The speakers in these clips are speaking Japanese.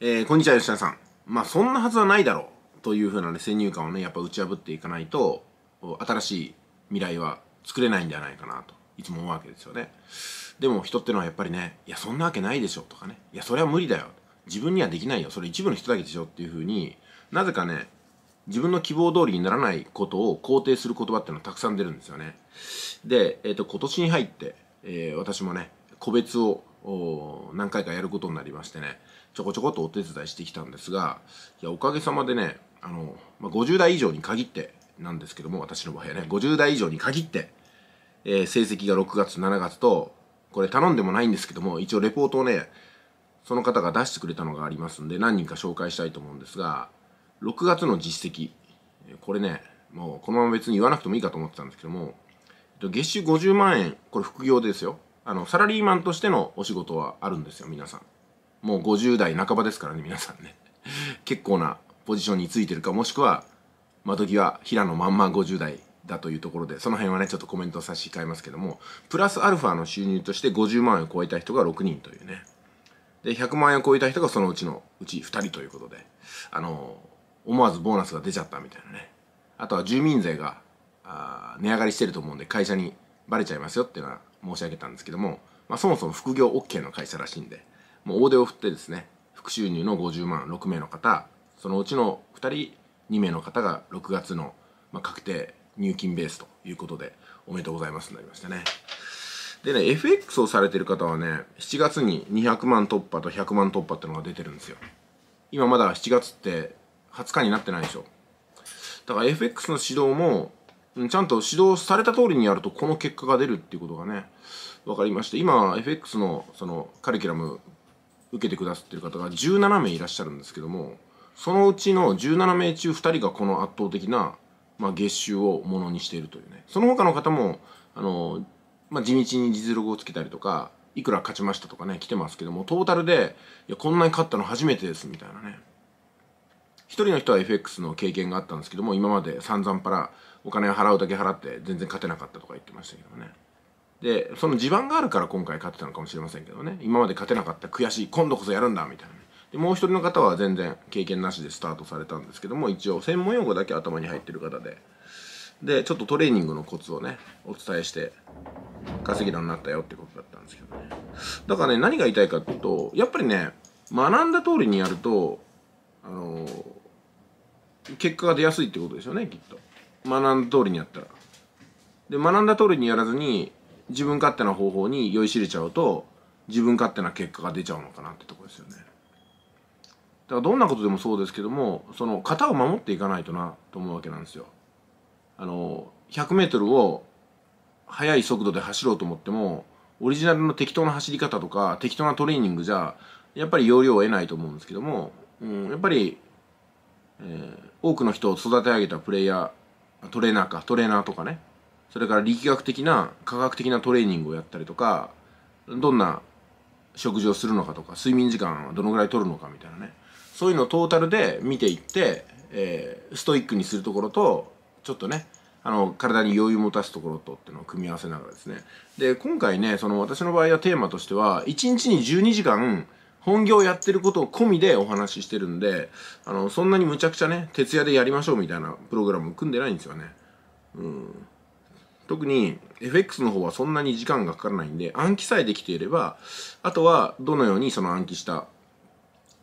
えー、こんにちは、吉田さん。まあ、そんなはずはないだろう。というふうなね、先入観をね、やっぱ打ち破っていかないと、新しい未来は作れないんじゃないかなと、いつも思うわけですよね。でも人ってのはやっぱりね、いや、そんなわけないでしょとかね、いや、それは無理だよ。自分にはできないよ。それ一部の人だけでしょっていうふうになぜかね、自分の希望通りにならないことを肯定する言葉っていうのはたくさん出るんですよね。で、えっ、ー、と、今年に入って、えー、私もね、個別を何回かやることになりましてね、ちょこちょこっとお手伝いしてきたんですが、いや、おかげさまでね、あの、まあ、50代以上に限ってなんですけども、私の場合はね、50代以上に限って、えー、成績が6月、7月と、これ頼んでもないんですけども、一応レポートをね、その方が出してくれたのがありますんで、何人か紹介したいと思うんですが、6月の実績、これね、もうこのまま別に言わなくてもいいかと思ってたんですけども、月収50万円、これ副業ですよ。あの、サラリーマンとしてのお仕事はあるんですよ、皆さん。もう50代半ばですからね、皆さんね。結構なポジションについてるか、もしくは、窓際、平野まんま50代だというところで、その辺はね、ちょっとコメント差し控えますけども、プラスアルファの収入として50万円を超えた人が6人というね。で、100万円を超えた人がそのうちのうち2人ということで、あの、思わずボーナスが出ちゃったみたいなね。あとは住民税が、あ値上がりしてると思うんで、会社にバレちゃいますよっていうのは申し上げたんですけども、まあ、そもそも副業 OK の会社らしいんで、もう大手を振ってですね、副収入の50万6名の方、そのうちの2人、2名の方が6月の、まあ、確定入金ベースということで、おめでとうございますになりましたね。でね、FX をされてる方はね、7月に200万突破と100万突破ってのが出てるんですよ。今まだ7月って20日になってないでしょ。だから FX の指導もちゃんと指導された通りにやるとこの結果が出るっていうことがね分かりまして今 FX のそのカリキュラム受けてくださってる方が17名いらっしゃるんですけどもそのうちの17名中2人がこの圧倒的な、まあ、月収をものにしているというねその他の方もあの、まあ、地道に実力をつけたりとかいくら勝ちましたとかね来てますけどもトータルでいやこんなに勝ったの初めてですみたいなね人の人は FX の経験があったんですけども今まで散々パラお金を払うだけ払って全然勝てなかったとか言ってましたけどねでその地盤があるから今回勝てたのかもしれませんけどね今まで勝てなかった悔しい今度こそやるんだみたいな、ね、でもう一人の方は全然経験なしでスタートされたんですけども一応専門用語だけ頭に入ってる方ででちょっとトレーニングのコツをねお伝えして稼ぎだようになったよってことだったんですけどねだからね何が言いたいかっていうとやっぱりね学んだ通りにやるとあのー、結果が出やすいってことですよねきっと学んだ通りにやったらで学んだ通りにやらずに自分勝手な方法に酔いしれちゃうと自分勝手な結果が出ちゃうのかなってとこですよねだからどんなことでもそうですけどもその型を守っていかないとなと思うわけなんですよあの 100m を速い速度で走ろうと思ってもオリジナルの適当な走り方とか適当なトレーニングじゃやっぱり容量を得ないと思うんですけども、うん、やっぱりえー、多くの人を育て上げたプレイヤートレーナーかトレーナーとかねそれから力学的な科学的なトレーニングをやったりとかどんな食事をするのかとか睡眠時間はどのぐらい取るのかみたいなねそういうのをトータルで見ていって、えー、ストイックにするところとちょっとねあの体に余裕を持たすところとっていうのを組み合わせながらですねで今回ねその私の場合はテーマとしては1日に12時間本業やってることを込みでお話ししてるんで、あの、そんなにむちゃくちゃね、徹夜でやりましょうみたいなプログラム組んでないんですよね。うん。特に FX の方はそんなに時間がかからないんで、暗記さえできていれば、あとはどのようにその暗記した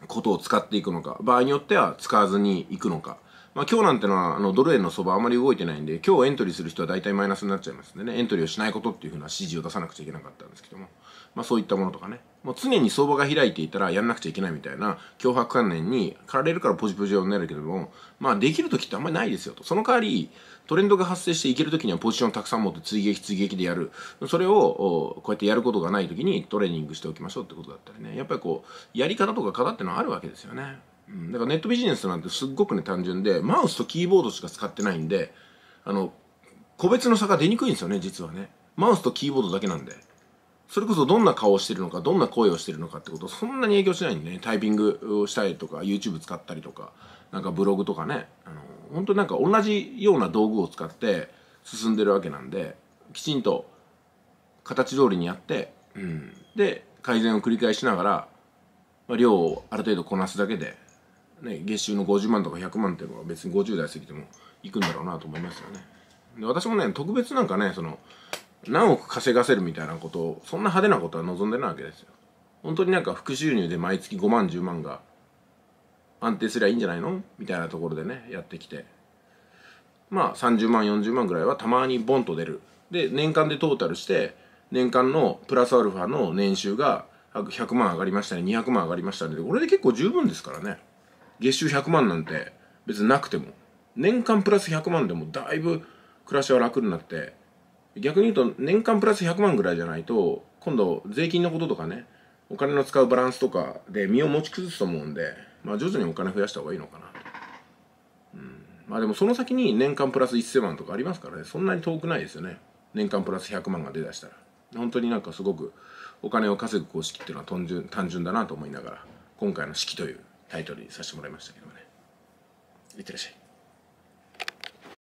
ことを使っていくのか、場合によっては使わずにいくのか。まあ今日なんてのは、あの、ドル円の相場あまり動いてないんで、今日エントリーする人は大体マイナスになっちゃいますんでね、エントリーをしないことっていうふうな指示を出さなくちゃいけなかったんですけども、まあそういったものとかね。もう常に相場が開いていたらやんなくちゃいけないみたいな脅迫観念に駆られるからポジポジになるけども、まあできる時ってあんまりないですよと。その代わり、トレンドが発生していける時にはポジションをたくさん持って追撃追撃でやる。それをこうやってやることがない時にトレーニングしておきましょうってことだったりね。やっぱりこう、やり方とか型ってのはあるわけですよね。うん。だからネットビジネスなんてすっごくね単純で、マウスとキーボードしか使ってないんで、あの、個別の差が出にくいんですよね、実はね。マウスとキーボードだけなんで。それこそどんな顔をしてるのか、どんな声をしてるのかってこと、そんなに影響しないんでね、タイピングをしたりとか、YouTube 使ったりとか、なんかブログとかね、あの、本当なんか同じような道具を使って進んでるわけなんで、きちんと形通りにやって、うん。で、改善を繰り返しながら、まあ、量をある程度こなすだけで、ね、月収の50万とか100万っていうのは別に50代過ぎてもいくんだろうなと思いますよね。で、私もね、特別なんかね、その、何億稼がせるみたいなことをそんな派手なことは望んでないわけですよ本当になんか副収入で毎月5万10万が安定すりゃいいんじゃないのみたいなところでねやってきてまあ30万40万ぐらいはたまにボンと出るで年間でトータルして年間のプラスアルファの年収が100万上がりましたね200万上がりましたねでこれで結構十分ですからね月収100万なんて別になくても年間プラス100万でもだいぶ暮らしは楽になって逆に言うと年間プラス100万ぐらいじゃないと今度税金のこととかねお金の使うバランスとかで身を持ち崩すと思うんで、まあ、徐々にお金増やした方がいいのかなと、うん、まあでもその先に年間プラス1000万とかありますからねそんなに遠くないですよね年間プラス100万が出だしたら本当になんかすごくお金を稼ぐ公式っていうのは単純単純だなと思いながら今回の「式」というタイトルにさせてもらいましたけどもねいってらっしゃい